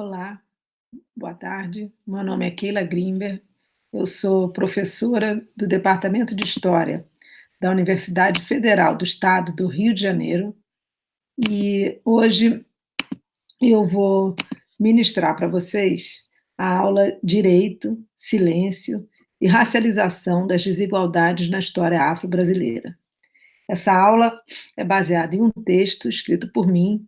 Olá, boa tarde. Meu nome é Keila Grimber. Eu sou professora do Departamento de História da Universidade Federal do Estado do Rio de Janeiro e hoje eu vou ministrar para vocês a aula Direito, Silêncio e Racialização das Desigualdades na História Afro-Brasileira. Essa aula é baseada em um texto escrito por mim,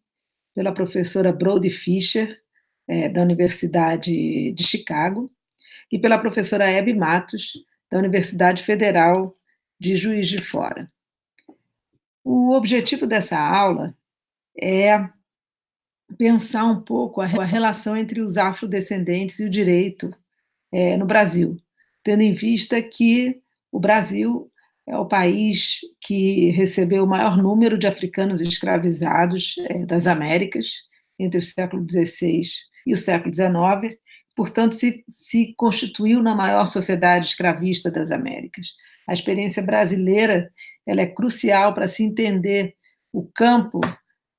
pela professora Brody Fischer, é, da Universidade de Chicago, e pela professora Hebe Matos, da Universidade Federal de Juiz de Fora. O objetivo dessa aula é pensar um pouco a relação entre os afrodescendentes e o direito é, no Brasil, tendo em vista que o Brasil é o país que recebeu o maior número de africanos escravizados é, das Américas entre o século XVI e o século XIX, portanto, se, se constituiu na maior sociedade escravista das Américas. A experiência brasileira ela é crucial para se entender o campo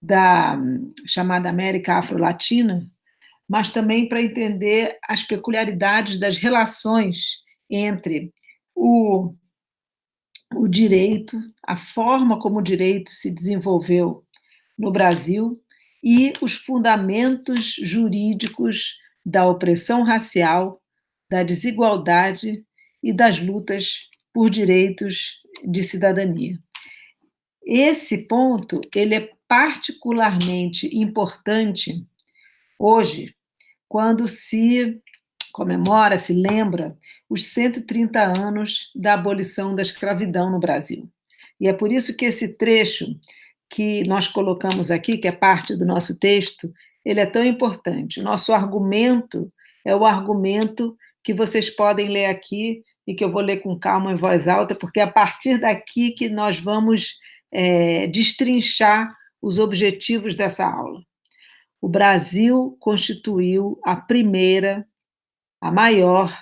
da chamada América Afro-Latina, mas também para entender as peculiaridades das relações entre o, o direito, a forma como o direito se desenvolveu no Brasil e os fundamentos jurídicos da opressão racial, da desigualdade e das lutas por direitos de cidadania. Esse ponto ele é particularmente importante hoje, quando se comemora, se lembra os 130 anos da abolição da escravidão no Brasil. E é por isso que esse trecho que nós colocamos aqui, que é parte do nosso texto, ele é tão importante. O nosso argumento é o argumento que vocês podem ler aqui e que eu vou ler com calma em voz alta, porque é a partir daqui que nós vamos é, destrinchar os objetivos dessa aula. O Brasil constituiu a primeira, a maior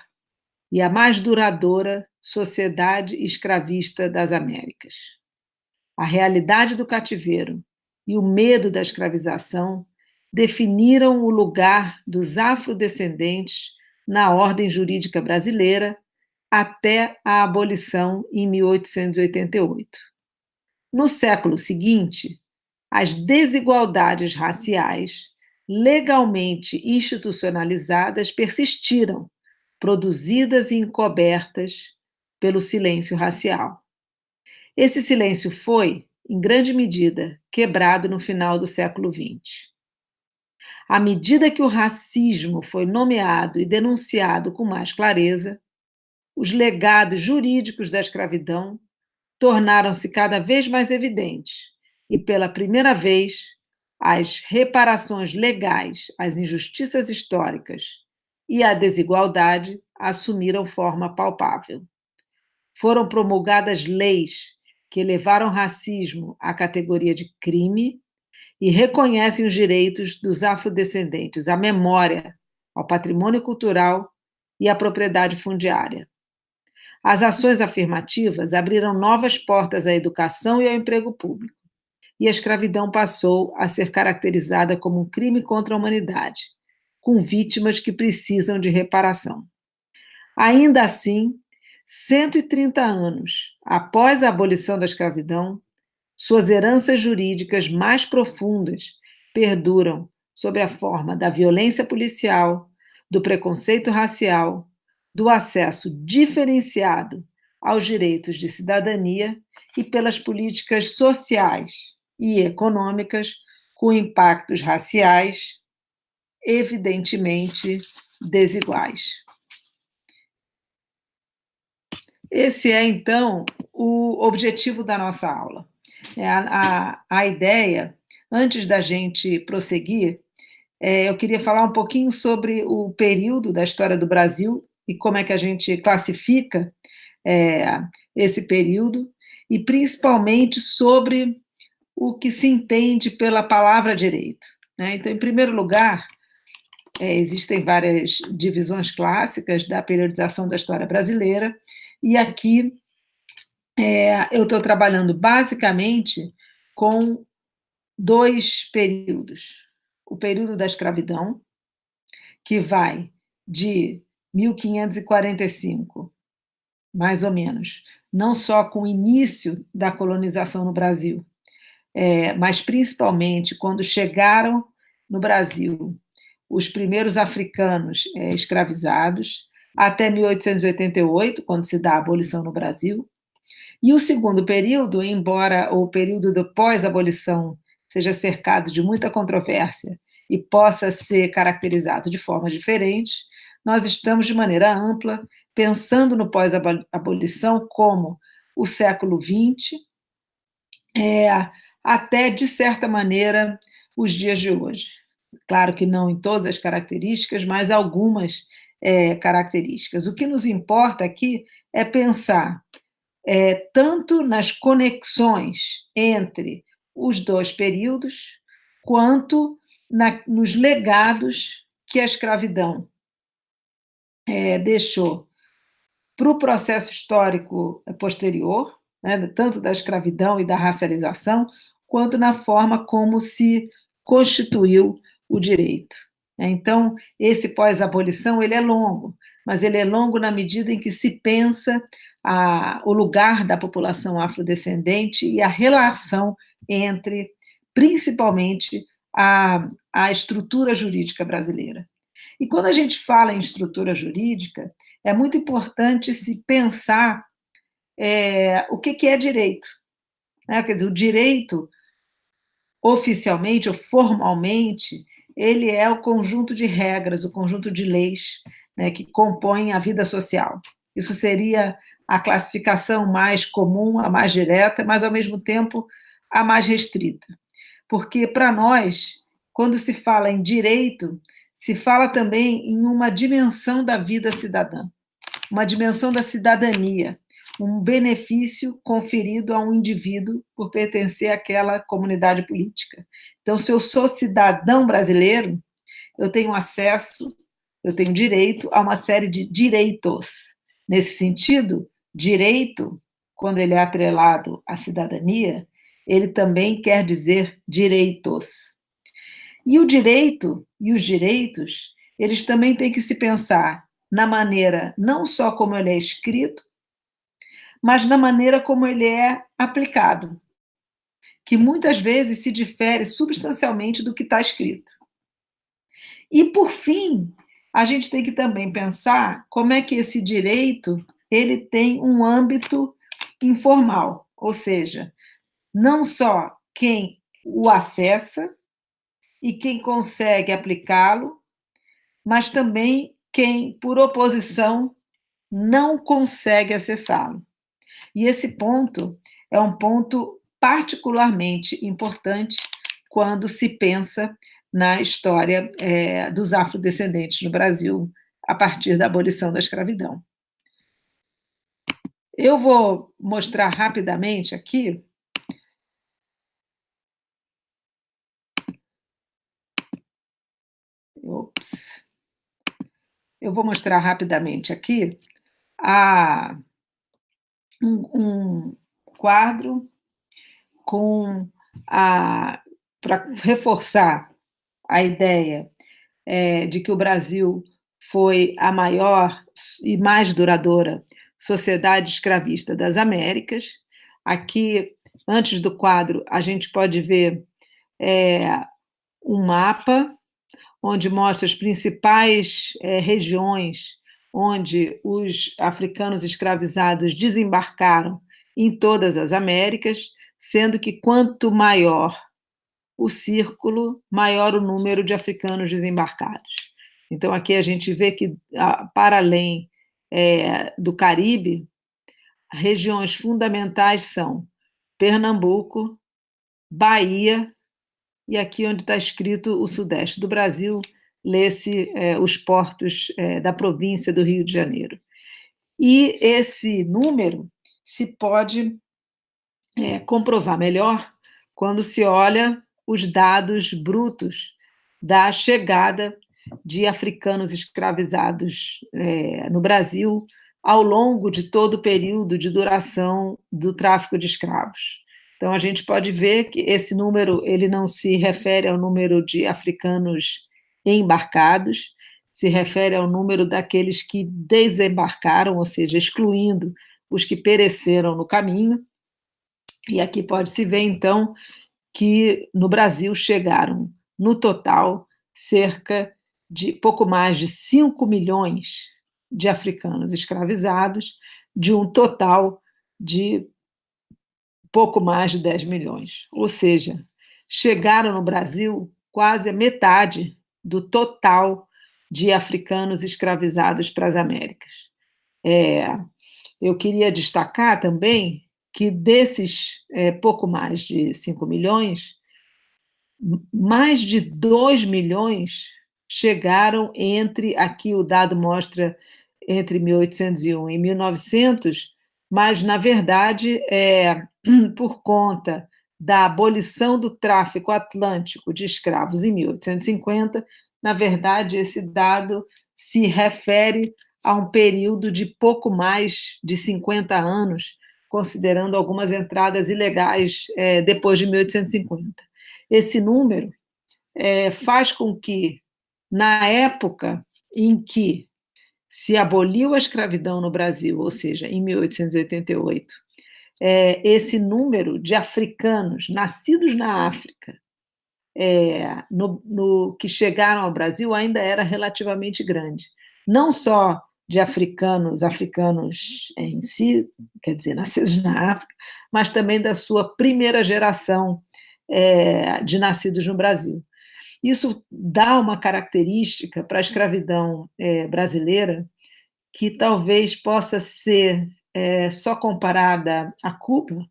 e a mais duradoura sociedade escravista das Américas a realidade do cativeiro e o medo da escravização definiram o lugar dos afrodescendentes na ordem jurídica brasileira até a abolição em 1888. No século seguinte, as desigualdades raciais legalmente institucionalizadas persistiram, produzidas e encobertas pelo silêncio racial. Esse silêncio foi, em grande medida, quebrado no final do século XX. À medida que o racismo foi nomeado e denunciado com mais clareza, os legados jurídicos da escravidão tornaram-se cada vez mais evidentes e, pela primeira vez, as reparações legais às injustiças históricas e à desigualdade assumiram forma palpável. Foram promulgadas leis que elevaram racismo à categoria de crime e reconhecem os direitos dos afrodescendentes, à memória, ao patrimônio cultural e à propriedade fundiária. As ações afirmativas abriram novas portas à educação e ao emprego público, e a escravidão passou a ser caracterizada como um crime contra a humanidade, com vítimas que precisam de reparação. Ainda assim, 130 anos após a abolição da escravidão, suas heranças jurídicas mais profundas perduram sob a forma da violência policial, do preconceito racial, do acesso diferenciado aos direitos de cidadania e pelas políticas sociais e econômicas com impactos raciais evidentemente desiguais. Esse é, então, o objetivo da nossa aula. É a, a, a, ideia, antes da gente prosseguir, é, eu queria falar um pouquinho sobre o período da história do Brasil e como é que a gente classifica é, esse período, e principalmente sobre o que se entende pela palavra direito. Né? Então, em primeiro lugar, é, existem várias divisões clássicas da periodização da história brasileira, e aqui é, eu estou trabalhando basicamente com dois períodos. O período da escravidão, que vai de 1545, mais ou menos, não só com o início da colonização no Brasil, é, mas principalmente quando chegaram no Brasil os primeiros africanos é, escravizados, até 1888, quando se dá a abolição no Brasil. E o segundo período, embora o período do pós-abolição seja cercado de muita controvérsia e possa ser caracterizado de forma diferente, nós estamos de maneira ampla pensando no pós-abolição como o século XX, é, até, de certa maneira, os dias de hoje. Claro que não em todas as características, mas algumas é, características. O que nos importa aqui é pensar é, tanto nas conexões entre os dois períodos, quanto na, nos legados que a escravidão é, deixou para o processo histórico posterior, né, tanto da escravidão e da racialização, quanto na forma como se constituiu o direito. Né? Então, esse pós-abolição, ele é longo, mas ele é longo na medida em que se pensa a, o lugar da população afrodescendente e a relação entre, principalmente, a, a estrutura jurídica brasileira. E quando a gente fala em estrutura jurídica, é muito importante se pensar é, o que, que é direito. Né? Quer dizer, o direito, oficialmente ou formalmente, ele é o conjunto de regras, o conjunto de leis né, que compõem a vida social. Isso seria a classificação mais comum, a mais direta, mas ao mesmo tempo a mais restrita. Porque para nós, quando se fala em direito, se fala também em uma dimensão da vida cidadã, uma dimensão da cidadania, um benefício conferido a um indivíduo por pertencer àquela comunidade política. Então, se eu sou cidadão brasileiro, eu tenho acesso, eu tenho direito a uma série de direitos. Nesse sentido, direito, quando ele é atrelado à cidadania, ele também quer dizer direitos. E o direito e os direitos, eles também têm que se pensar na maneira não só como ele é escrito, mas na maneira como ele é aplicado, que muitas vezes se difere substancialmente do que está escrito. E, por fim, a gente tem que também pensar como é que esse direito ele tem um âmbito informal, ou seja, não só quem o acessa e quem consegue aplicá-lo, mas também quem, por oposição, não consegue acessá-lo. E esse ponto é um ponto particularmente importante quando se pensa na história é, dos afrodescendentes no Brasil a partir da abolição da escravidão. Eu vou mostrar rapidamente aqui Ops. Eu vou mostrar rapidamente aqui a um, um quadro com a para reforçar a ideia é, de que o Brasil foi a maior e mais duradoura sociedade escravista das Américas. Aqui, antes do quadro, a gente pode ver é, um mapa onde mostra as principais é, regiões onde os africanos escravizados desembarcaram em todas as Américas, sendo que quanto maior o círculo, maior o número de africanos desembarcados. Então, aqui a gente vê que, para além é, do Caribe, regiões fundamentais são Pernambuco, Bahia e aqui onde está escrito o Sudeste do Brasil, lesse é, os portos é, da província do Rio de Janeiro. E esse número se pode é, comprovar melhor quando se olha os dados brutos da chegada de africanos escravizados é, no Brasil ao longo de todo o período de duração do tráfico de escravos. Então a gente pode ver que esse número ele não se refere ao número de africanos embarcados, se refere ao número daqueles que desembarcaram, ou seja, excluindo os que pereceram no caminho. E aqui pode-se ver, então, que no Brasil chegaram, no total, cerca de pouco mais de 5 milhões de africanos escravizados, de um total de pouco mais de 10 milhões. Ou seja, chegaram no Brasil quase a metade do total de africanos escravizados para as Américas. É, eu queria destacar também que desses é, pouco mais de 5 milhões, mais de 2 milhões chegaram entre, aqui o dado mostra entre 1801 e 1900, mas, na verdade, é, por conta da abolição do tráfico atlântico de escravos em 1850, na verdade, esse dado se refere a um período de pouco mais de 50 anos, considerando algumas entradas ilegais é, depois de 1850. Esse número é, faz com que, na época em que se aboliu a escravidão no Brasil, ou seja, em 1888, é, esse número de africanos nascidos na África é, no, no, que chegaram ao Brasil ainda era relativamente grande. Não só de africanos, africanos em si, quer dizer, nascidos na África, mas também da sua primeira geração é, de nascidos no Brasil. Isso dá uma característica para a escravidão é, brasileira que talvez possa ser é, só comparada a Cuba,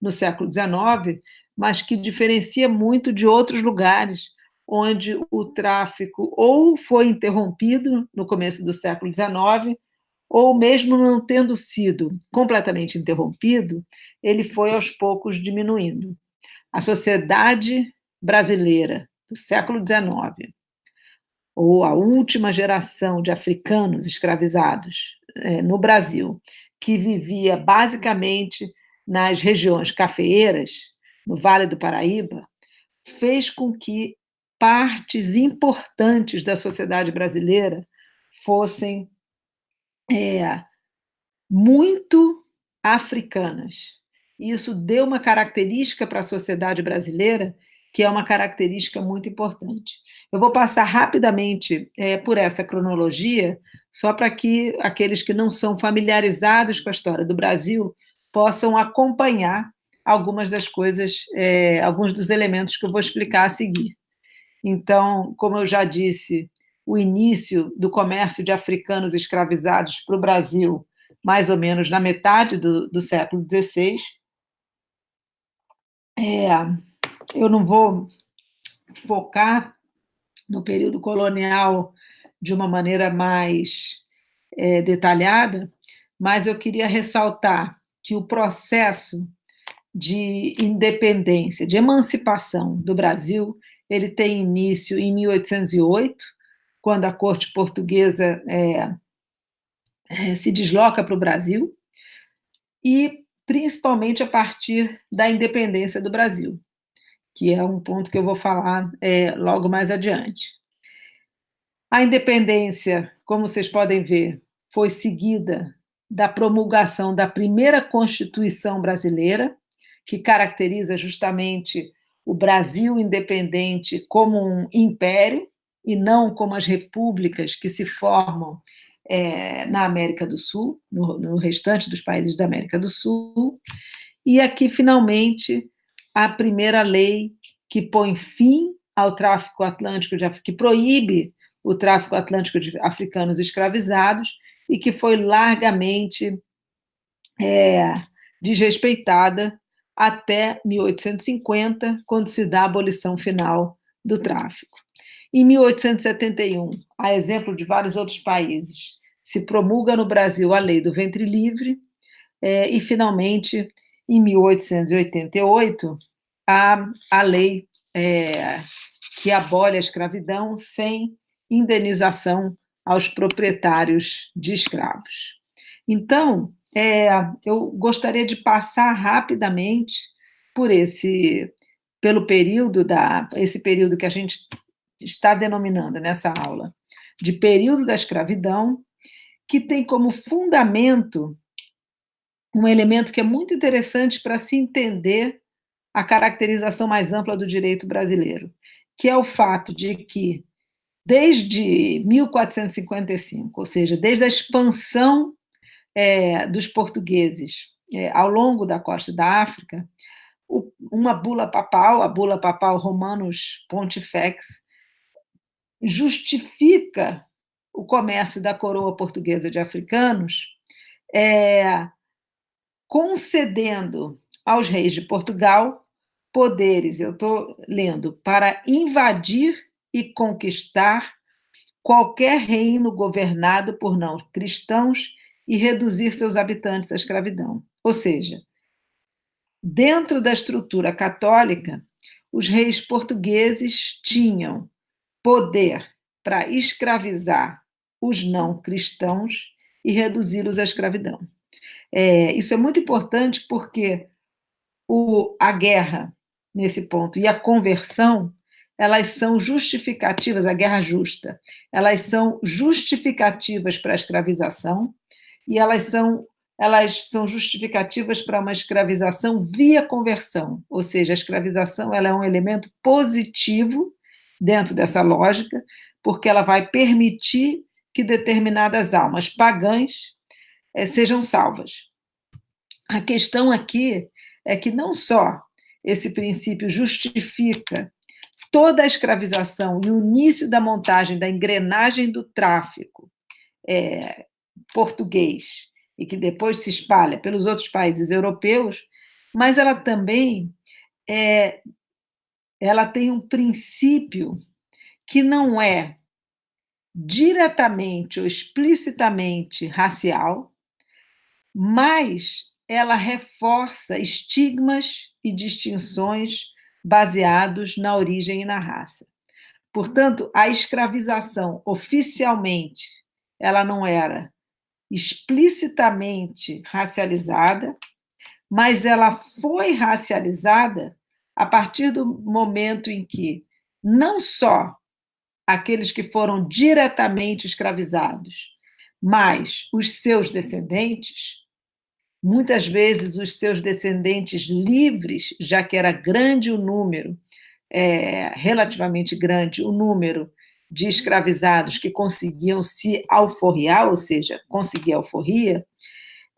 no século XIX, mas que diferencia muito de outros lugares onde o tráfico ou foi interrompido no começo do século XIX, ou mesmo não tendo sido completamente interrompido, ele foi aos poucos diminuindo. A sociedade brasileira do século XIX, ou a última geração de africanos escravizados é, no Brasil, que vivia basicamente nas regiões cafeeiras, no Vale do Paraíba, fez com que partes importantes da sociedade brasileira fossem é, muito africanas. Isso deu uma característica para a sociedade brasileira que é uma característica muito importante. Eu vou passar rapidamente é, por essa cronologia, só para que aqueles que não são familiarizados com a história do Brasil possam acompanhar algumas das coisas, é, alguns dos elementos que eu vou explicar a seguir. Então, como eu já disse, o início do comércio de africanos escravizados para o Brasil, mais ou menos na metade do, do século XVI. É, eu não vou focar no período colonial de uma maneira mais é, detalhada, mas eu queria ressaltar que o processo de independência, de emancipação do Brasil, ele tem início em 1808, quando a corte portuguesa é, é, se desloca para o Brasil, e principalmente a partir da independência do Brasil que é um ponto que eu vou falar é, logo mais adiante. A independência, como vocês podem ver, foi seguida da promulgação da primeira Constituição brasileira, que caracteriza justamente o Brasil independente como um império e não como as repúblicas que se formam é, na América do Sul, no, no restante dos países da América do Sul. E aqui, finalmente, a primeira lei que põe fim ao tráfico atlântico, de, que proíbe o tráfico atlântico de africanos escravizados e que foi largamente é, desrespeitada até 1850, quando se dá a abolição final do tráfico. Em 1871, a exemplo de vários outros países, se promulga no Brasil a lei do ventre livre é, e, finalmente, em 1888, a, a lei é, que abole a escravidão sem indenização aos proprietários de escravos. Então, é, eu gostaria de passar rapidamente por esse pelo período da esse período que a gente está denominando nessa aula de período da escravidão, que tem como fundamento um elemento que é muito interessante para se entender a caracterização mais ampla do direito brasileiro, que é o fato de que, desde 1455, ou seja, desde a expansão é, dos portugueses é, ao longo da costa da África, o, uma bula papal, a bula papal Romanus Pontifex, justifica o comércio da coroa portuguesa de africanos é, concedendo aos reis de Portugal poderes, eu estou lendo, para invadir e conquistar qualquer reino governado por não cristãos e reduzir seus habitantes à escravidão. Ou seja, dentro da estrutura católica, os reis portugueses tinham poder para escravizar os não cristãos e reduzi-los à escravidão. É, isso é muito importante porque o, a guerra, nesse ponto, e a conversão, elas são justificativas, a guerra justa, elas são justificativas para a escravização e elas são elas são justificativas para uma escravização via conversão, ou seja, a escravização ela é um elemento positivo dentro dessa lógica, porque ela vai permitir que determinadas almas pagãs é, sejam salvas. A questão aqui é que não só esse princípio justifica toda a escravização e o início da montagem da engrenagem do tráfico é, português e que depois se espalha pelos outros países europeus, mas ela também é, ela tem um princípio que não é diretamente ou explicitamente racial, mas ela reforça estigmas e distinções baseados na origem e na raça. Portanto, a escravização oficialmente ela não era explicitamente racializada, mas ela foi racializada a partir do momento em que não só aqueles que foram diretamente escravizados, mas os seus descendentes Muitas vezes os seus descendentes livres, já que era grande o número, é, relativamente grande o número de escravizados que conseguiam se alforriar, ou seja, conseguir alforria,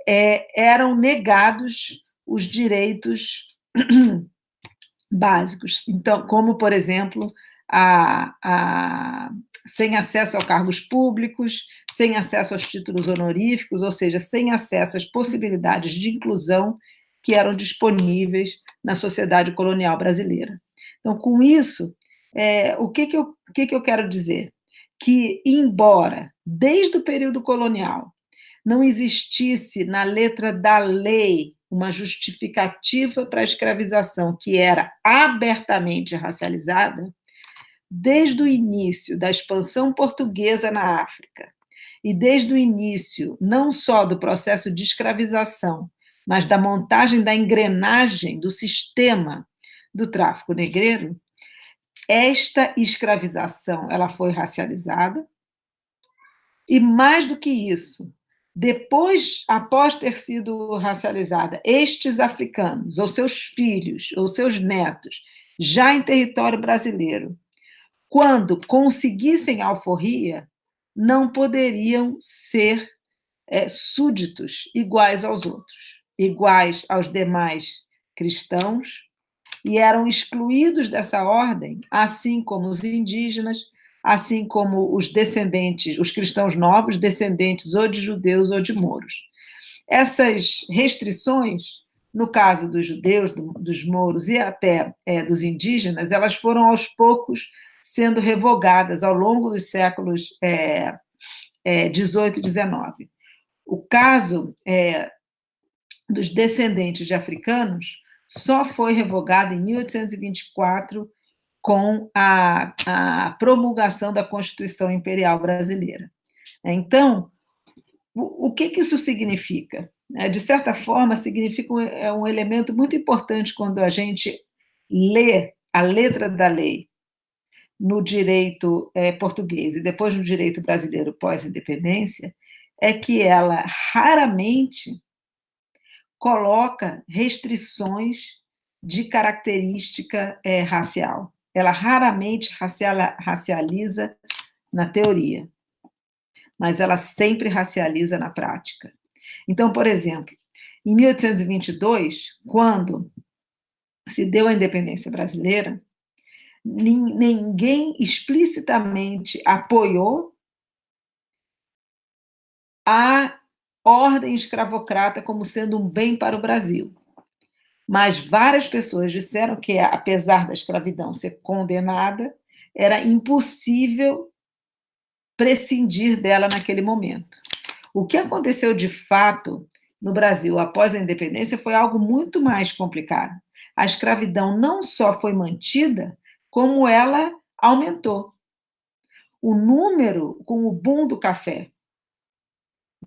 é, eram negados os direitos básicos. Então, como, por exemplo, a, a, sem acesso a cargos públicos, sem acesso aos títulos honoríficos, ou seja, sem acesso às possibilidades de inclusão que eram disponíveis na sociedade colonial brasileira. Então, com isso, é, o, que, que, eu, o que, que eu quero dizer? Que, embora desde o período colonial não existisse na letra da lei uma justificativa para a escravização que era abertamente racializada, desde o início da expansão portuguesa na África e desde o início, não só do processo de escravização, mas da montagem da engrenagem do sistema do tráfico negreiro, esta escravização ela foi racializada e mais do que isso, depois, após ter sido racializada, estes africanos ou seus filhos ou seus netos, já em território brasileiro, quando conseguissem a alforria, não poderiam ser é, súditos iguais aos outros, iguais aos demais cristãos, e eram excluídos dessa ordem, assim como os indígenas, assim como os descendentes, os cristãos novos, descendentes ou de judeus ou de mouros. Essas restrições, no caso dos judeus, do, dos mouros e até é, dos indígenas, elas foram aos poucos sendo revogadas ao longo dos séculos é, é, 18 e 19. O caso é, dos descendentes de africanos só foi revogado em 1824 com a, a promulgação da Constituição Imperial Brasileira. Então, o, o que, que isso significa? É, de certa forma, significa um, é um elemento muito importante quando a gente lê a letra da lei no direito é, português e depois no direito brasileiro pós-independência é que ela raramente coloca restrições de característica é, racial. Ela raramente racializa na teoria, mas ela sempre racializa na prática. Então, por exemplo, em 1822, quando se deu a independência brasileira, ninguém explicitamente apoiou a ordem escravocrata como sendo um bem para o Brasil. Mas várias pessoas disseram que, apesar da escravidão ser condenada, era impossível prescindir dela naquele momento. O que aconteceu de fato no Brasil após a independência foi algo muito mais complicado. A escravidão não só foi mantida, como ela aumentou. O número com o boom do café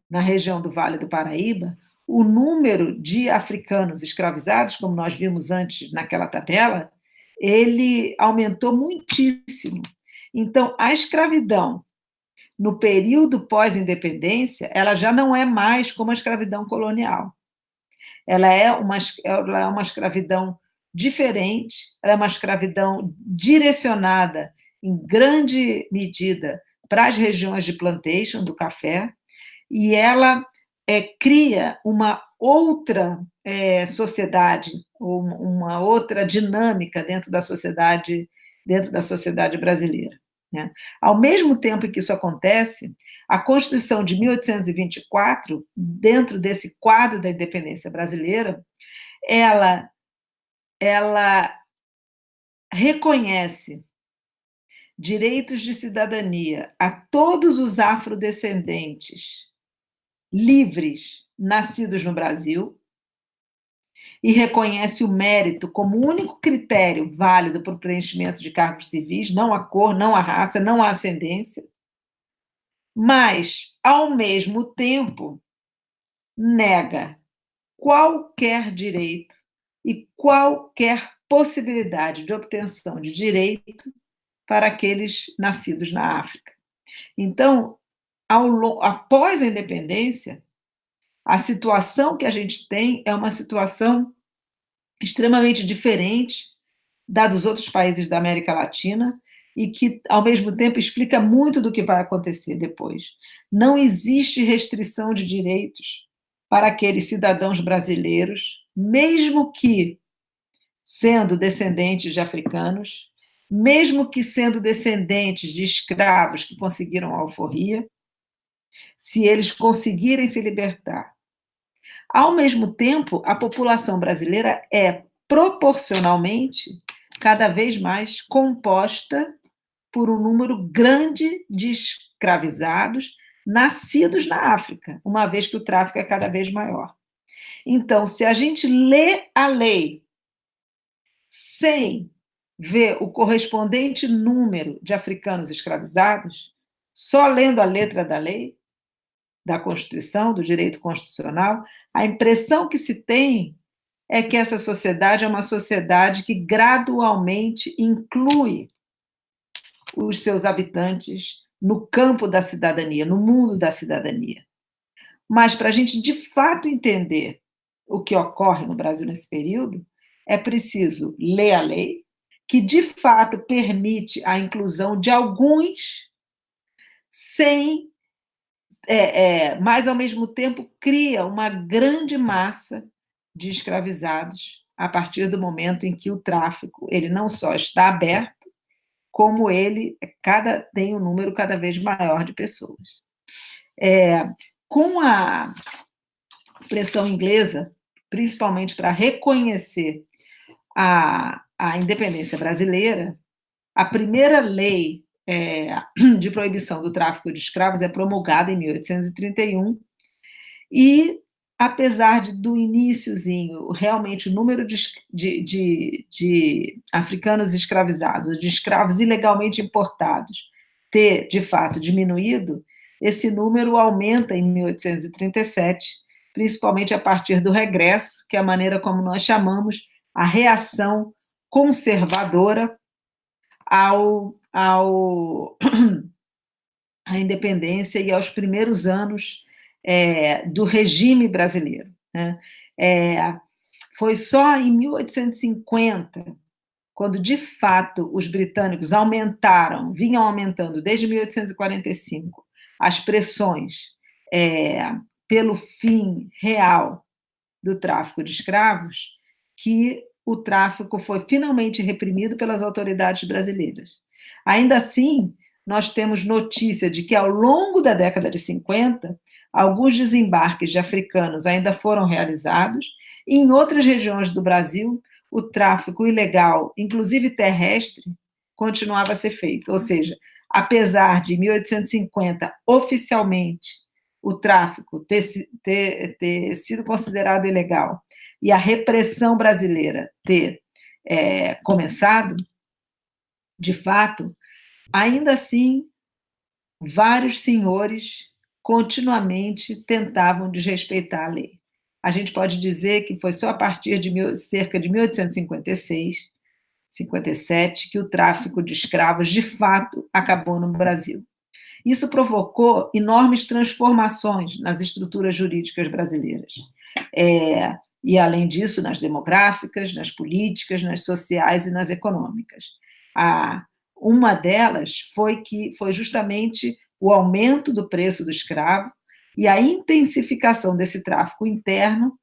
na região do Vale do Paraíba, o número de africanos escravizados, como nós vimos antes naquela tabela, ele aumentou muitíssimo. Então, a escravidão no período pós-independência, ela já não é mais como a escravidão colonial. Ela é uma, ela é uma escravidão diferente, era é uma escravidão direcionada, em grande medida, para as regiões de plantation do café, e ela é, cria uma outra é, sociedade, uma outra dinâmica dentro da sociedade, dentro da sociedade brasileira. Né? Ao mesmo tempo que isso acontece, a Constituição de 1824, dentro desse quadro da independência brasileira, ela ela reconhece direitos de cidadania a todos os afrodescendentes livres nascidos no Brasil e reconhece o mérito como único critério válido para o preenchimento de cargos civis, não a cor, não a raça, não a ascendência. Mas, ao mesmo tempo, nega qualquer direito e qualquer possibilidade de obtenção de direito para aqueles nascidos na África. Então, ao, após a independência, a situação que a gente tem é uma situação extremamente diferente da dos outros países da América Latina e que, ao mesmo tempo, explica muito do que vai acontecer depois. Não existe restrição de direitos para aqueles cidadãos brasileiros mesmo que sendo descendentes de africanos, mesmo que sendo descendentes de escravos que conseguiram a alforria, se eles conseguirem se libertar. Ao mesmo tempo, a população brasileira é proporcionalmente cada vez mais composta por um número grande de escravizados nascidos na África, uma vez que o tráfico é cada vez maior. Então, se a gente lê a lei sem ver o correspondente número de africanos escravizados, só lendo a letra da lei, da Constituição, do direito constitucional, a impressão que se tem é que essa sociedade é uma sociedade que gradualmente inclui os seus habitantes no campo da cidadania, no mundo da cidadania. Mas para a gente de fato entender o que ocorre no Brasil nesse período, é preciso ler a lei, que de fato permite a inclusão de alguns, sem. É, é, mas, ao mesmo tempo, cria uma grande massa de escravizados a partir do momento em que o tráfico ele não só está aberto, como ele é cada, tem um número cada vez maior de pessoas. É, com a pressão inglesa, principalmente para reconhecer a, a independência brasileira, a primeira lei é, de proibição do tráfico de escravos é promulgada em 1831 e apesar de, do iníciozinho realmente o número de, de, de, de, africanos escravizados, de escravos ilegalmente importados, ter de fato diminuído, esse número aumenta em 1837 principalmente a partir do regresso, que é a maneira como nós chamamos a reação conservadora ao, ao à independência e aos primeiros anos é, do regime brasileiro. Né? É, foi só em 1850 quando de fato os britânicos aumentaram, vinham aumentando desde 1845 as pressões é, pelo fim real do tráfico de escravos que o tráfico foi finalmente reprimido pelas autoridades brasileiras. Ainda assim, nós temos notícia de que ao longo da década de 50, alguns desembarques de africanos ainda foram realizados, e em outras regiões do Brasil, o tráfico ilegal, inclusive terrestre, continuava a ser feito. Ou seja, apesar de 1850 oficialmente o tráfico ter, ter, ter sido considerado ilegal e a repressão brasileira ter é, começado, de fato, ainda assim, vários senhores continuamente tentavam desrespeitar a lei. A gente pode dizer que foi só a partir de mil, cerca de 1856, 57, que o tráfico de escravos de fato acabou no Brasil. Isso provocou enormes transformações nas estruturas jurídicas brasileiras. É, e, além disso, nas demográficas, nas políticas, nas sociais e nas econômicas. A, uma delas foi que foi justamente o aumento do preço do escravo e a intensificação desse tráfico interno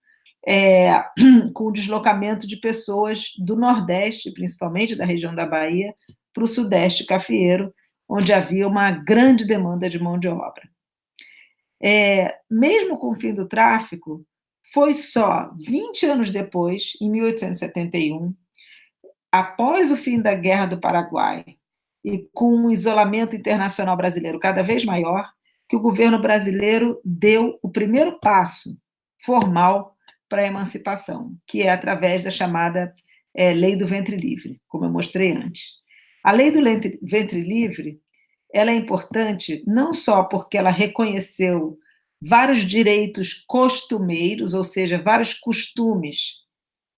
é, com o deslocamento de pessoas do Nordeste, principalmente da região da Bahia, para o Sudeste cafieiro, onde havia uma grande demanda de mão de obra. É, mesmo com o fim do tráfico, foi só 20 anos depois, em 1871, após o fim da Guerra do Paraguai e com o isolamento internacional brasileiro cada vez maior, que o governo brasileiro deu o primeiro passo formal para a emancipação, que é através da chamada é, Lei do Ventre Livre, como eu mostrei antes. A lei do ventre livre ela é importante não só porque ela reconheceu vários direitos costumeiros, ou seja, vários costumes,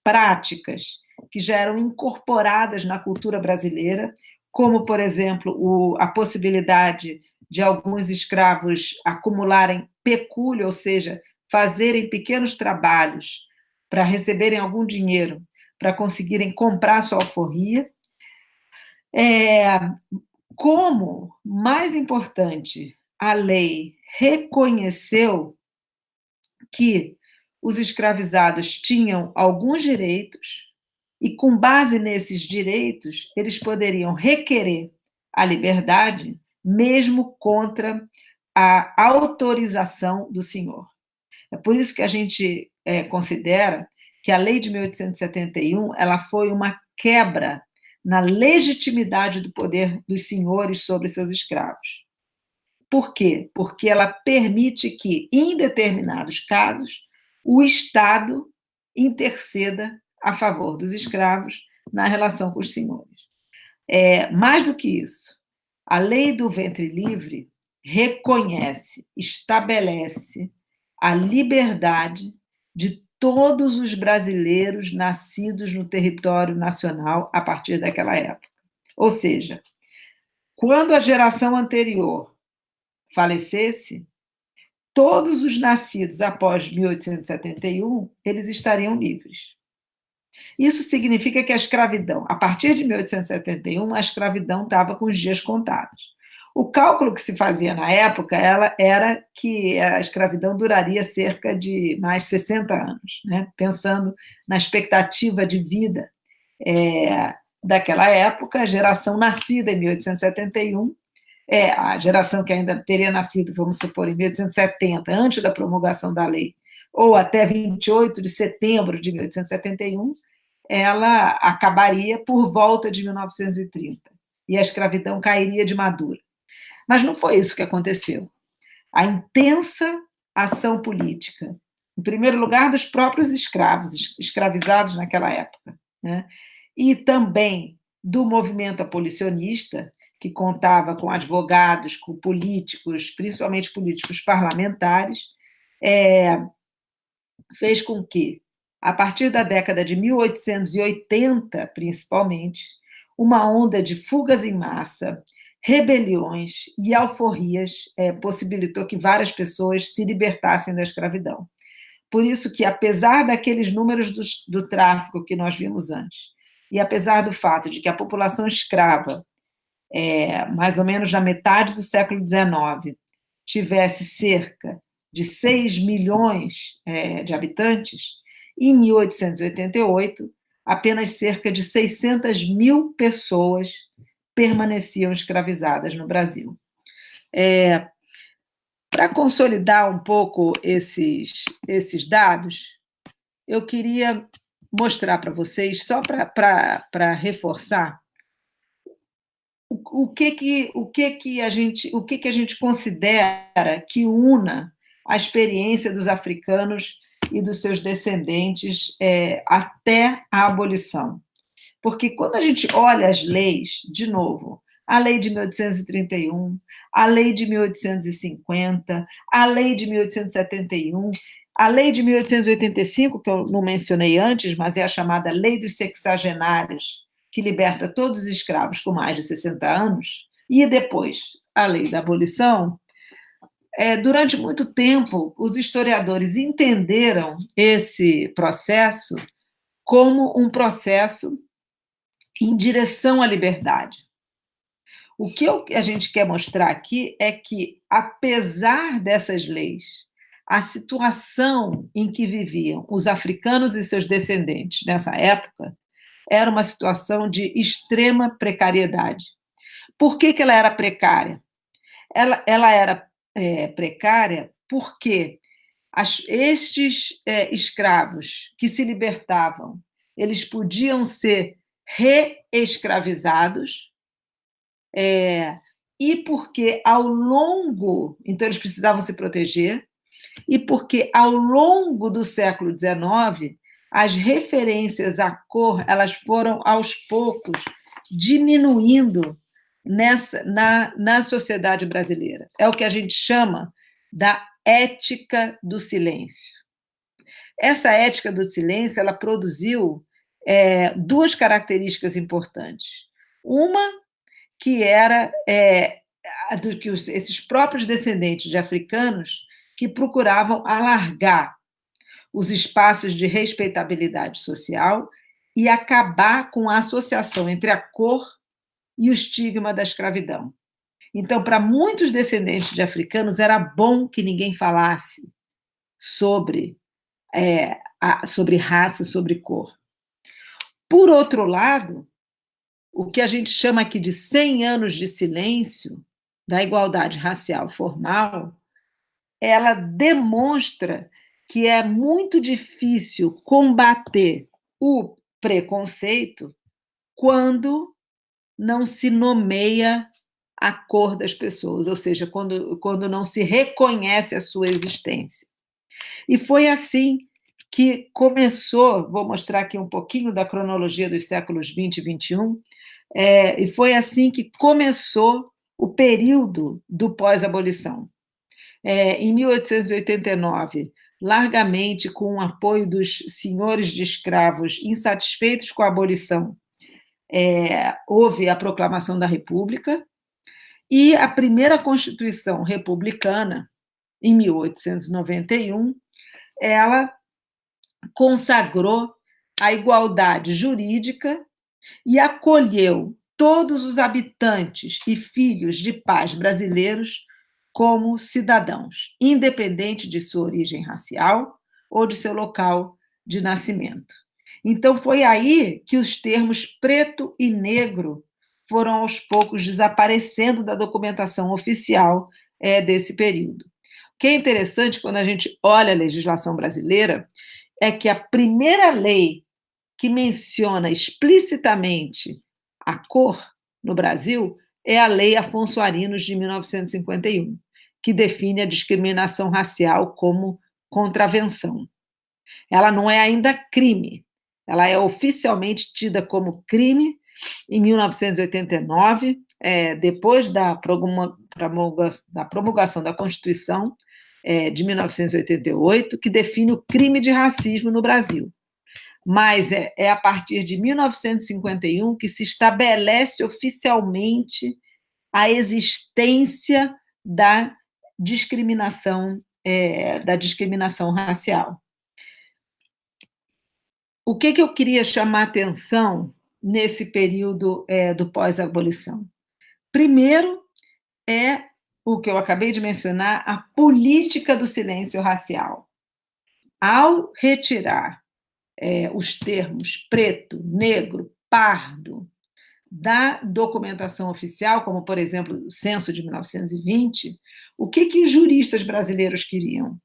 práticas que já eram incorporadas na cultura brasileira, como, por exemplo, o, a possibilidade de alguns escravos acumularem pecúlio, ou seja, fazerem pequenos trabalhos para receberem algum dinheiro, para conseguirem comprar sua alforria, é, como, mais importante, a lei reconheceu que os escravizados tinham alguns direitos e, com base nesses direitos, eles poderiam requerer a liberdade, mesmo contra a autorização do senhor. É por isso que a gente é, considera que a lei de 1871 ela foi uma quebra na legitimidade do poder dos senhores sobre seus escravos. Por quê? Porque ela permite que, em determinados casos, o Estado interceda a favor dos escravos na relação com os senhores. É, mais do que isso, a lei do ventre livre reconhece, estabelece a liberdade de todos os brasileiros nascidos no território nacional a partir daquela época. Ou seja, quando a geração anterior falecesse, todos os nascidos após 1871, eles estariam livres. Isso significa que a escravidão, a partir de 1871, a escravidão estava com os dias contados. O cálculo que se fazia na época ela era que a escravidão duraria cerca de mais 60 anos, né? pensando na expectativa de vida é, daquela época, a geração nascida em 1871, é, a geração que ainda teria nascido, vamos supor, em 1870, antes da promulgação da lei, ou até 28 de setembro de 1871, ela acabaria por volta de 1930 e a escravidão cairia de madura. Mas não foi isso que aconteceu. A intensa ação política, em primeiro lugar, dos próprios escravos, escravizados naquela época, né? e também do movimento abolicionista, que contava com advogados, com políticos, principalmente políticos parlamentares, é, fez com que, a partir da década de 1880, principalmente, uma onda de fugas em massa, rebeliões e alforrias é, possibilitou que várias pessoas se libertassem da escravidão. Por isso que, apesar daqueles números do, do tráfico que nós vimos antes, e apesar do fato de que a população escrava, é, mais ou menos na metade do século XIX, tivesse cerca de 6 milhões é, de habitantes, em 1888, apenas cerca de 600 mil pessoas permaneciam escravizadas no Brasil. É, Para consolidar um pouco esses, esses dados, eu queria mostrar para vocês, só para reforçar, o, o, que que, o, que que a gente, o que que a gente considera que una a experiência dos africanos e dos seus descendentes é, até a abolição. Porque quando a gente olha as leis, de novo, a lei de 1831, a lei de 1850, a lei de 1871, a lei de 1885, que eu não mencionei antes, mas é a chamada Lei dos Sexagenários, que liberta todos os escravos com mais de 60 anos, e depois a lei da abolição, é, durante muito tempo, os historiadores entenderam esse processo como um processo em direção à liberdade. O que eu, a gente quer mostrar aqui é que, apesar dessas leis, a situação em que viviam os africanos e seus descendentes nessa época era uma situação de extrema precariedade. Por que, que ela era precária? Ela, ela era é, precária porque as, estes é, escravos que se libertavam, eles podiam ser reescravizados, é, e porque ao longo, então eles precisavam se proteger, e porque ao longo do século XIX as referências à cor elas foram aos poucos diminuindo nessa na, na sociedade brasileira. É o que a gente chama da ética do silêncio. Essa ética do silêncio ela produziu é, duas características importantes. Uma, que era é, do que os, esses próprios descendentes de africanos que procuravam alargar os espaços de respeitabilidade social e acabar com a associação entre a cor e o estigma da escravidão. Então, para muitos descendentes de africanos, era bom que ninguém falasse sobre, é, a, sobre raça, sobre cor. Por outro lado, o que a gente chama aqui de 100 anos de silêncio da igualdade racial formal, ela demonstra que é muito difícil combater o preconceito quando não se nomeia a cor das pessoas, ou seja, quando, quando não se reconhece a sua existência. E foi assim que começou, vou mostrar aqui um pouquinho da cronologia dos séculos 20 e 21, é, e foi assim que começou o período do pós-abolição. É, em 1889, largamente com o apoio dos senhores de escravos insatisfeitos com a abolição, é, houve a proclamação da República e a primeira Constituição republicana, em 1891, ela consagrou a igualdade jurídica e acolheu todos os habitantes e filhos de pais brasileiros como cidadãos, independente de sua origem racial ou de seu local de nascimento. Então, foi aí que os termos preto e negro foram aos poucos desaparecendo da documentação oficial é, desse período. O que é interessante quando a gente olha a legislação brasileira é que a primeira lei que menciona explicitamente a cor no Brasil é a Lei Afonso Arinos de 1951, que define a discriminação racial como contravenção. Ela não é ainda crime, ela é oficialmente tida como crime em 1989, é, depois da, da promulgação da Constituição, é, de 1988, que define o crime de racismo no Brasil. Mas é, é a partir de 1951 que se estabelece oficialmente a existência da discriminação, é, da discriminação racial. O que, que eu queria chamar atenção nesse período é, do pós-abolição? Primeiro, é o que eu acabei de mencionar, a política do silêncio racial. Ao retirar é, os termos preto, negro, pardo da documentação oficial, como, por exemplo, o censo de 1920, o que, que os juristas brasileiros queriam?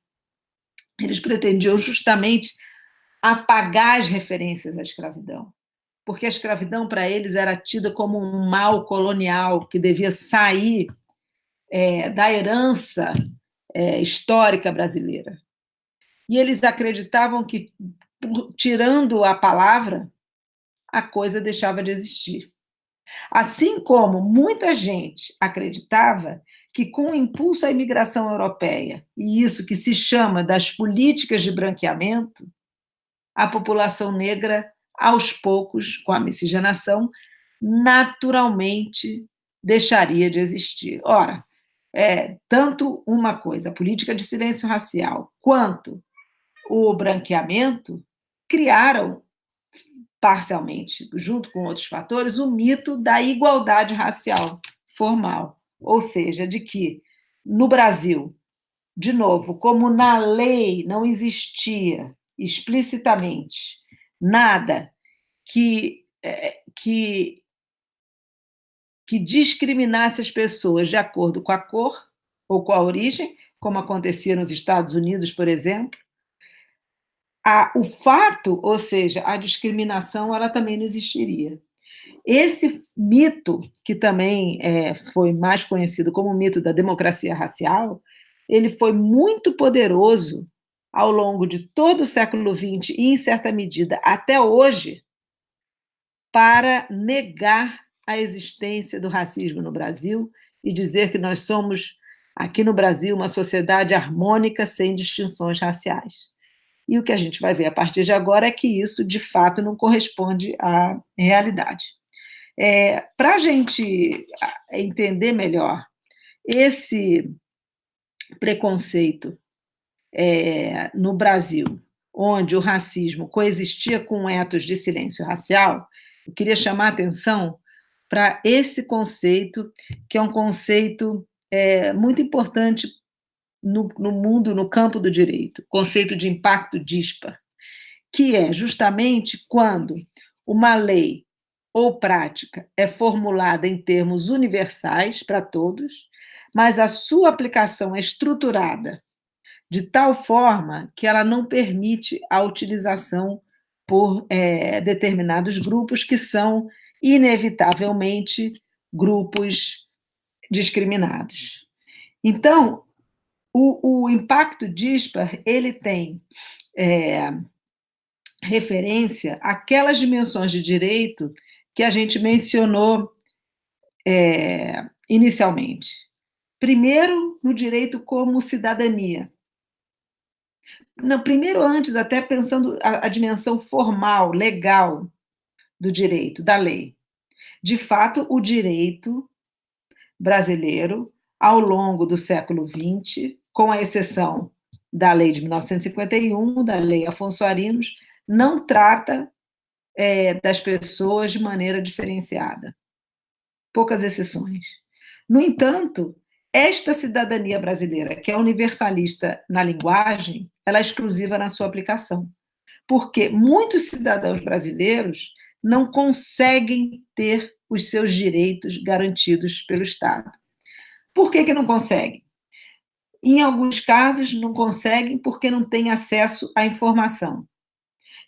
Eles pretendiam justamente apagar as referências à escravidão, porque a escravidão para eles era tida como um mal colonial que devia sair é, da herança é, histórica brasileira. E eles acreditavam que, tirando a palavra, a coisa deixava de existir. Assim como muita gente acreditava que, com o impulso à imigração europeia, e isso que se chama das políticas de branqueamento, a população negra, aos poucos, com a miscigenação, naturalmente deixaria de existir. Ora, é, tanto uma coisa, a política de silêncio racial, quanto o branqueamento, criaram parcialmente, junto com outros fatores, o mito da igualdade racial formal, ou seja, de que no Brasil, de novo, como na lei não existia explicitamente nada que, é, que que discriminasse as pessoas de acordo com a cor ou com a origem, como acontecia nos Estados Unidos, por exemplo. A, o fato, ou seja, a discriminação, ela também não existiria. Esse mito, que também é, foi mais conhecido como o mito da democracia racial, ele foi muito poderoso ao longo de todo o século XX e, em certa medida, até hoje, para negar a existência do racismo no Brasil e dizer que nós somos, aqui no Brasil, uma sociedade harmônica sem distinções raciais. E o que a gente vai ver a partir de agora é que isso, de fato, não corresponde à realidade. É, Para a gente entender melhor esse preconceito é, no Brasil, onde o racismo coexistia com etos de silêncio racial, eu queria chamar a atenção para esse conceito, que é um conceito é, muito importante no, no mundo, no campo do direito, conceito de impacto dispar, que é justamente quando uma lei ou prática é formulada em termos universais para todos, mas a sua aplicação é estruturada de tal forma que ela não permite a utilização por é, determinados grupos que são inevitavelmente, grupos discriminados. Então, o, o impacto dispar, ele tem é, referência àquelas dimensões de direito que a gente mencionou é, inicialmente. Primeiro, no direito como cidadania. Não, primeiro, antes, até pensando a, a dimensão formal, legal, do direito, da lei. De fato, o direito brasileiro, ao longo do século XX, com a exceção da lei de 1951, da lei Afonso Arinos, não trata é, das pessoas de maneira diferenciada. Poucas exceções. No entanto, esta cidadania brasileira, que é universalista na linguagem, ela é exclusiva na sua aplicação. Porque muitos cidadãos brasileiros não conseguem ter os seus direitos garantidos pelo Estado. Por que, que não conseguem? Em alguns casos, não conseguem porque não têm acesso à informação.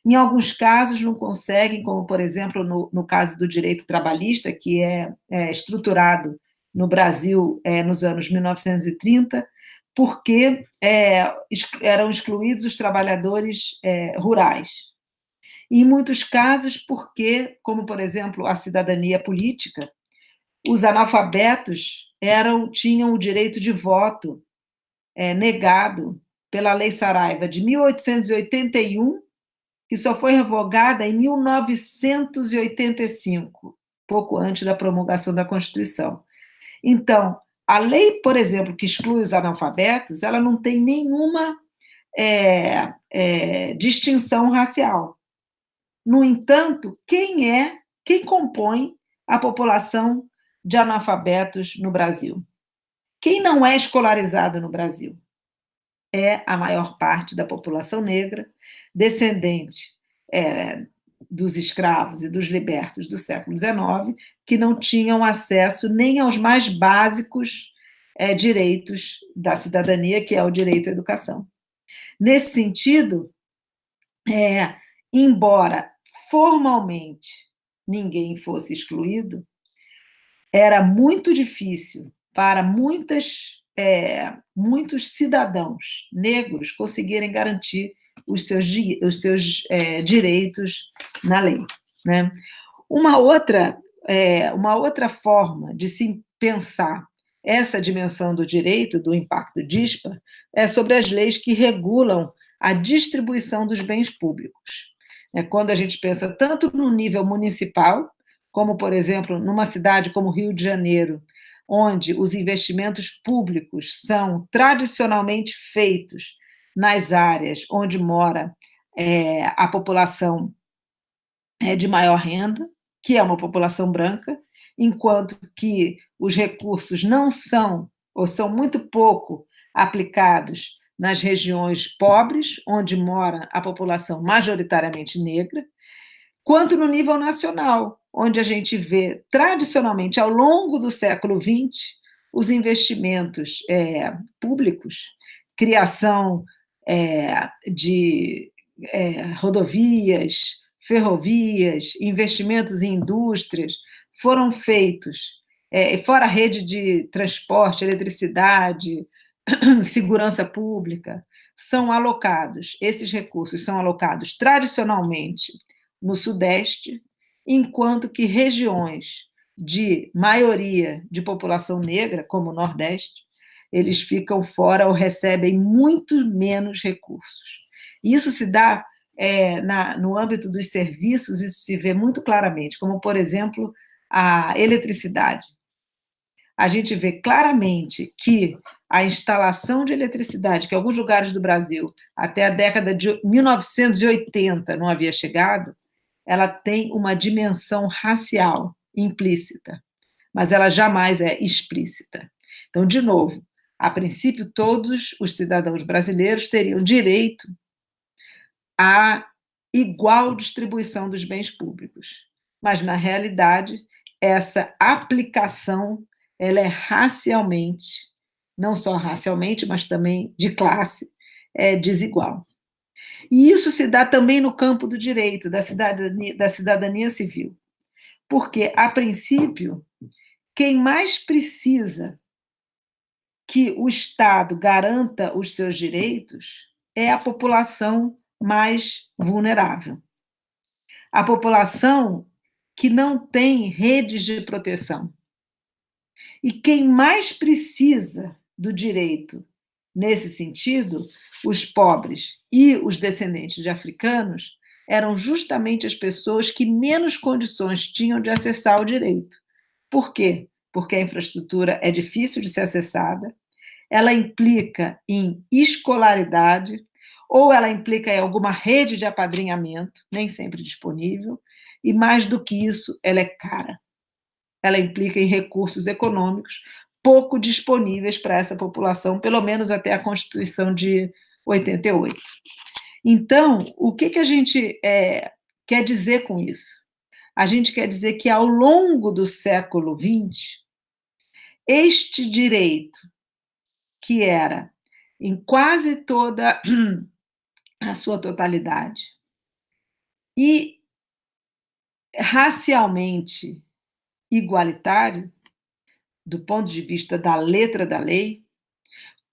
Em alguns casos, não conseguem, como, por exemplo, no, no caso do direito trabalhista, que é, é estruturado no Brasil é, nos anos 1930, porque é, eram excluídos os trabalhadores é, rurais em muitos casos porque, como por exemplo a cidadania política, os analfabetos eram tinham o direito de voto é, negado pela Lei Saraiva de 1881, que só foi revogada em 1985, pouco antes da promulgação da Constituição. Então, a lei, por exemplo, que exclui os analfabetos, ela não tem nenhuma é, é, distinção racial. No entanto, quem é, quem compõe a população de analfabetos no Brasil? Quem não é escolarizado no Brasil? É a maior parte da população negra, descendente é, dos escravos e dos libertos do século XIX, que não tinham acesso nem aos mais básicos é, direitos da cidadania, que é o direito à educação. Nesse sentido, é, embora formalmente ninguém fosse excluído, era muito difícil para muitas, é, muitos cidadãos negros conseguirem garantir os seus, os seus é, direitos na lei. Né? Uma, outra, é, uma outra forma de se pensar essa dimensão do direito, do impacto DISPA é sobre as leis que regulam a distribuição dos bens públicos. É quando a gente pensa tanto no nível municipal, como, por exemplo, numa cidade como Rio de Janeiro, onde os investimentos públicos são tradicionalmente feitos nas áreas onde mora é, a população é, de maior renda, que é uma população branca, enquanto que os recursos não são ou são muito pouco aplicados nas regiões pobres, onde mora a população majoritariamente negra, quanto no nível nacional, onde a gente vê tradicionalmente, ao longo do século XX, os investimentos é, públicos, criação é, de é, rodovias, ferrovias, investimentos em indústrias, foram feitos, é, fora a rede de transporte, eletricidade, segurança pública, são alocados, esses recursos são alocados tradicionalmente no Sudeste, enquanto que regiões de maioria de população negra, como o Nordeste, eles ficam fora ou recebem muito menos recursos. Isso se dá é, na, no âmbito dos serviços, isso se vê muito claramente, como, por exemplo, a eletricidade. A gente vê claramente que a instalação de eletricidade, que alguns lugares do Brasil até a década de 1980 não havia chegado, ela tem uma dimensão racial implícita, mas ela jamais é explícita. Então, de novo, a princípio, todos os cidadãos brasileiros teriam direito à igual distribuição dos bens públicos, mas na realidade, essa aplicação ela é racialmente não só racialmente, mas também de classe, é desigual. E isso se dá também no campo do direito, da cidadania, da cidadania civil. Porque, a princípio, quem mais precisa que o Estado garanta os seus direitos é a população mais vulnerável. A população que não tem redes de proteção. E quem mais precisa do direito. Nesse sentido, os pobres e os descendentes de africanos eram justamente as pessoas que menos condições tinham de acessar o direito. Por quê? Porque a infraestrutura é difícil de ser acessada, ela implica em escolaridade, ou ela implica em alguma rede de apadrinhamento, nem sempre disponível, e mais do que isso, ela é cara. Ela implica em recursos econômicos, pouco disponíveis para essa população, pelo menos até a Constituição de 88. Então, o que, que a gente é, quer dizer com isso? A gente quer dizer que ao longo do século XX, este direito, que era em quase toda a sua totalidade, e racialmente igualitário, do ponto de vista da letra da lei,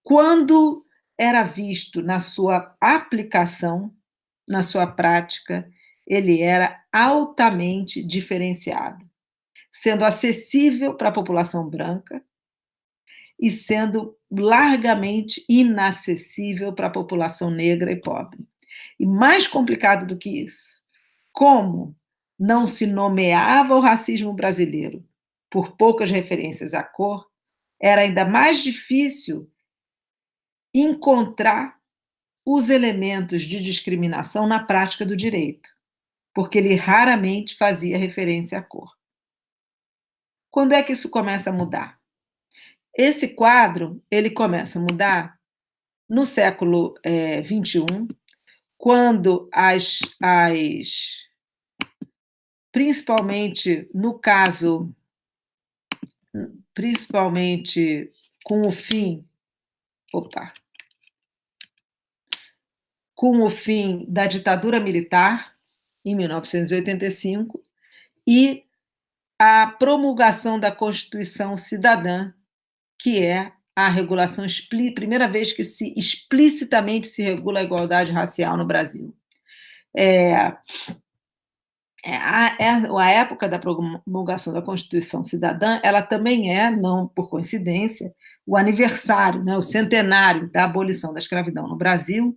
quando era visto na sua aplicação, na sua prática, ele era altamente diferenciado, sendo acessível para a população branca e sendo largamente inacessível para a população negra e pobre. E mais complicado do que isso, como não se nomeava o racismo brasileiro por poucas referências à cor, era ainda mais difícil encontrar os elementos de discriminação na prática do direito, porque ele raramente fazia referência à cor. Quando é que isso começa a mudar? Esse quadro ele começa a mudar no século é, eh, 21, quando as, as principalmente no caso principalmente com o fim, opa, com o fim da ditadura militar em 1985 e a promulgação da Constituição Cidadã, que é a regulação primeira vez que se explicitamente se regula a igualdade racial no Brasil. É, é, a, é a época da promulgação da Constituição Cidadã, ela também é, não por coincidência, o aniversário, né, o centenário da abolição da escravidão no Brasil,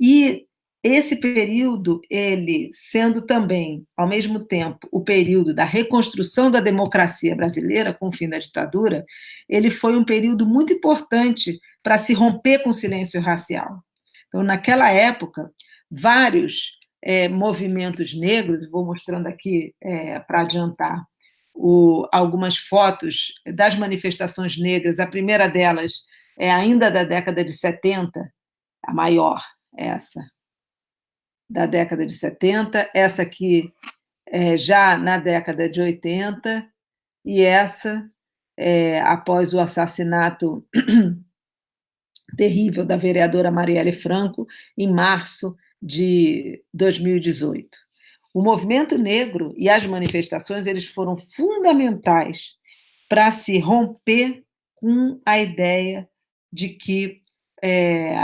e esse período, ele sendo também, ao mesmo tempo, o período da reconstrução da democracia brasileira com o fim da ditadura, ele foi um período muito importante para se romper com o silêncio racial. Então, naquela época, vários é, movimentos negros, vou mostrando aqui é, para adiantar o, algumas fotos das manifestações negras. A primeira delas é ainda da década de 70, a maior, essa, da década de 70, essa aqui é, já na década de 80, e essa é, após o assassinato terrível da vereadora Marielle Franco, em março de 2018. O movimento negro e as manifestações eles foram fundamentais para se romper com a ideia de que é,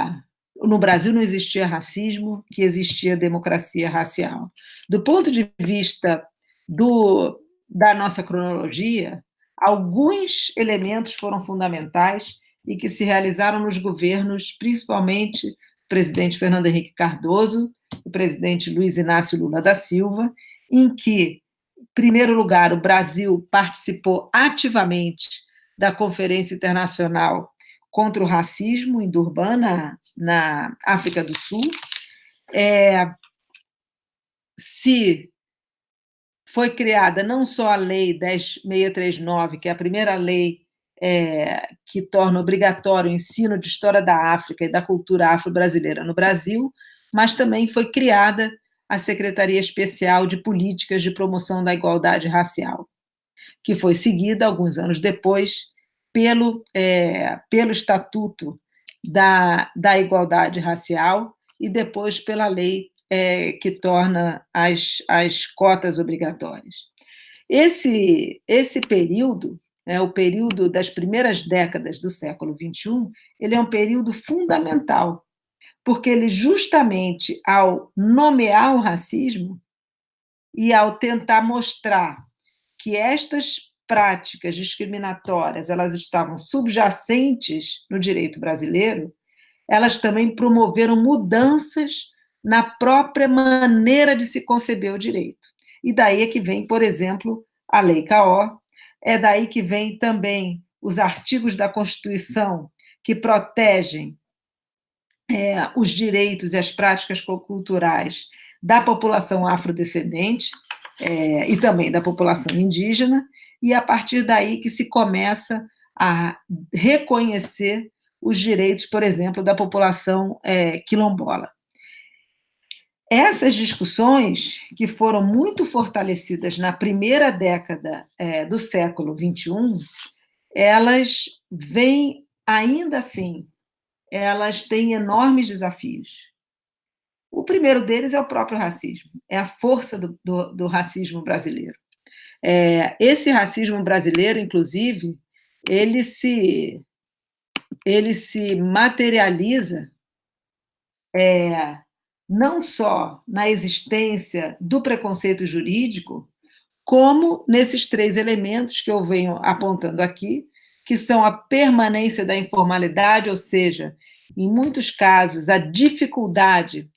no Brasil não existia racismo, que existia democracia racial. Do ponto de vista do, da nossa cronologia, alguns elementos foram fundamentais e que se realizaram nos governos, principalmente presidente Fernando Henrique Cardoso, o presidente Luiz Inácio Lula da Silva, em que, em primeiro lugar, o Brasil participou ativamente da Conferência Internacional contra o Racismo em Durbana, na África do Sul. É, se foi criada não só a Lei 10639, que é a primeira lei é, que torna obrigatório o ensino de história da África e da cultura afro-brasileira no Brasil, mas também foi criada a Secretaria Especial de Políticas de Promoção da Igualdade Racial, que foi seguida, alguns anos depois, pelo, é, pelo Estatuto da, da Igualdade Racial e depois pela lei é, que torna as, as cotas obrigatórias. Esse, esse período é, o período das primeiras décadas do século XXI, ele é um período fundamental, porque ele justamente ao nomear o racismo e ao tentar mostrar que estas práticas discriminatórias elas estavam subjacentes no direito brasileiro, elas também promoveram mudanças na própria maneira de se conceber o direito. E daí é que vem, por exemplo, a Lei Caó, é daí que vem também os artigos da Constituição que protegem é, os direitos e as práticas culturais da população afrodescendente é, e também da população indígena, e a partir daí que se começa a reconhecer os direitos, por exemplo, da população é, quilombola. Essas discussões, que foram muito fortalecidas na primeira década é, do século XXI, elas vêm ainda assim, elas têm enormes desafios. O primeiro deles é o próprio racismo, é a força do, do, do racismo brasileiro. É, esse racismo brasileiro, inclusive, ele se, ele se materializa é, não só na existência do preconceito jurídico, como nesses três elementos que eu venho apontando aqui, que são a permanência da informalidade, ou seja, em muitos casos, a dificuldade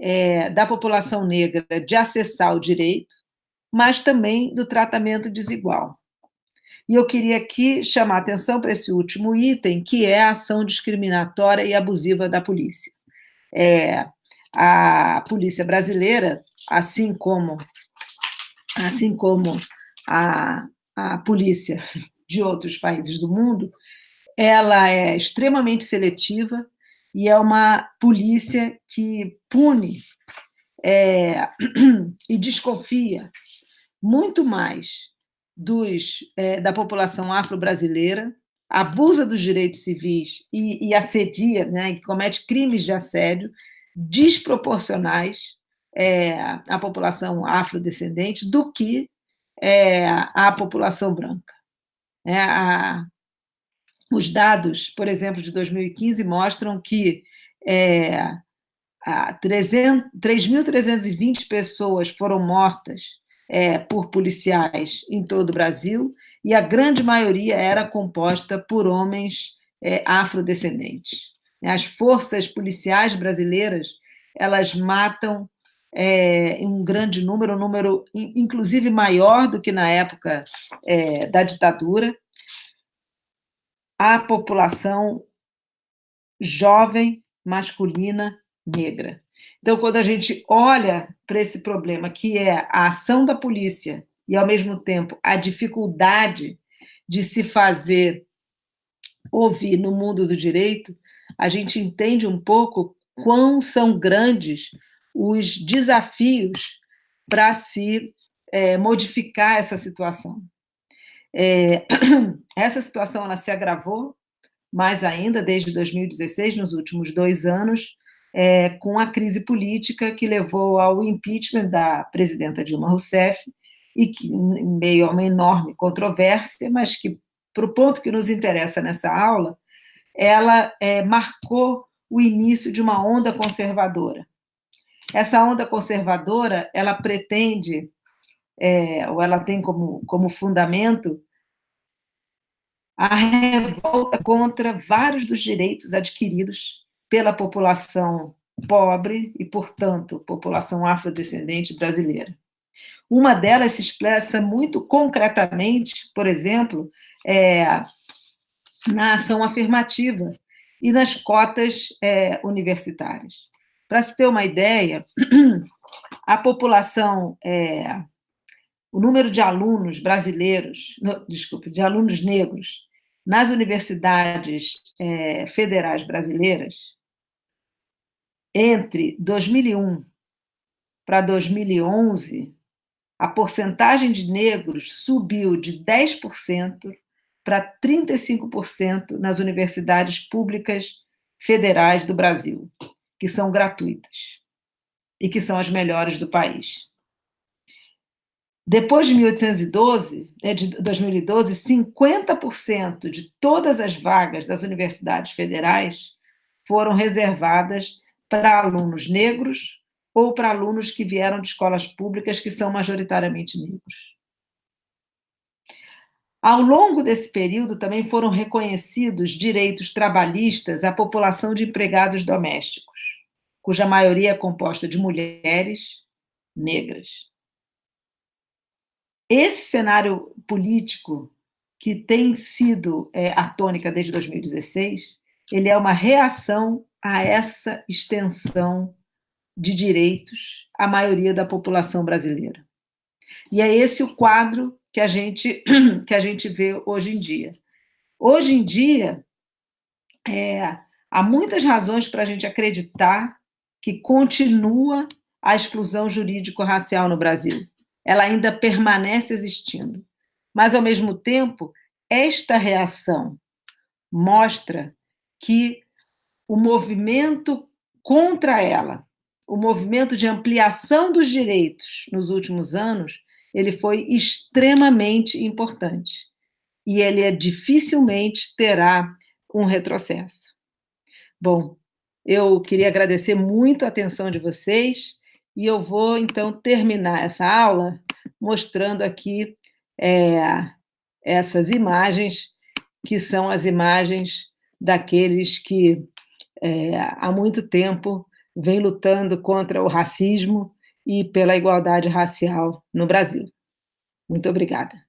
é, da população negra de acessar o direito, mas também do tratamento desigual. E eu queria aqui chamar atenção para esse último item, que é a ação discriminatória e abusiva da polícia. É, a polícia brasileira, assim como assim como a, a polícia de outros países do mundo, ela é extremamente seletiva e é uma polícia que pune é, e desconfia muito mais dos, é, da população afro-brasileira, abusa dos direitos civis e, e assedia, né, e comete crimes de assédio, desproporcionais é, à população afrodescendente do que é, à população branca. É, a, os dados, por exemplo, de 2015 mostram que é, 3.320 pessoas foram mortas é, por policiais em todo o Brasil, e a grande maioria era composta por homens é, afrodescendentes. Né? As forças policiais brasileiras elas matam é, em um grande número, um número inclusive maior do que na época é, da ditadura, a população jovem, masculina, negra. Então, quando a gente olha para esse problema, que é a ação da polícia e, ao mesmo tempo, a dificuldade de se fazer ouvir no mundo do direito, a gente entende um pouco quão são grandes os desafios para se é, modificar essa situação. É, essa situação ela se agravou mais ainda desde 2016, nos últimos dois anos, é, com a crise política que levou ao impeachment da presidenta Dilma Rousseff, e que, em meio a uma enorme controvérsia, mas que, para o ponto que nos interessa nessa aula, ela é, marcou o início de uma onda conservadora. Essa onda conservadora, ela pretende, é, ou ela tem como, como fundamento, a revolta contra vários dos direitos adquiridos pela população pobre e, portanto, população afrodescendente brasileira. Uma delas se expressa muito concretamente, por exemplo, é, na né, ação afirmativa e nas cotas é, universitárias. Para se ter uma ideia, a população, é, o número de alunos brasileiros, desculpe, de alunos negros nas universidades é, federais brasileiras, entre 2001 para 2011, a porcentagem de negros subiu de 10% para 35% nas universidades públicas federais do Brasil, que são gratuitas e que são as melhores do país. Depois de 1812, né, de 2012, 50% de todas as vagas das universidades federais foram reservadas para alunos negros ou para alunos que vieram de escolas públicas que são majoritariamente negros. Ao longo desse período, também foram reconhecidos direitos trabalhistas à população de empregados domésticos, cuja maioria é composta de mulheres negras. Esse cenário político, que tem sido é, a tônica desde 2016, ele é uma reação a essa extensão de direitos à maioria da população brasileira. E é esse o quadro que a gente, que a gente vê hoje em dia. Hoje em dia, é, há muitas razões para a gente acreditar que continua a exclusão jurídico-racial no Brasil. Ela ainda permanece existindo. Mas, ao mesmo tempo, esta reação mostra que o movimento contra ela, o movimento de ampliação dos direitos nos últimos anos, ele foi extremamente importante e ele é, dificilmente terá um retrocesso. Bom, eu queria agradecer muito a atenção de vocês e eu vou então terminar essa aula mostrando aqui é, essas imagens que são as imagens daqueles que é, há muito tempo vem lutando contra o racismo e pela igualdade racial no Brasil. Muito obrigada.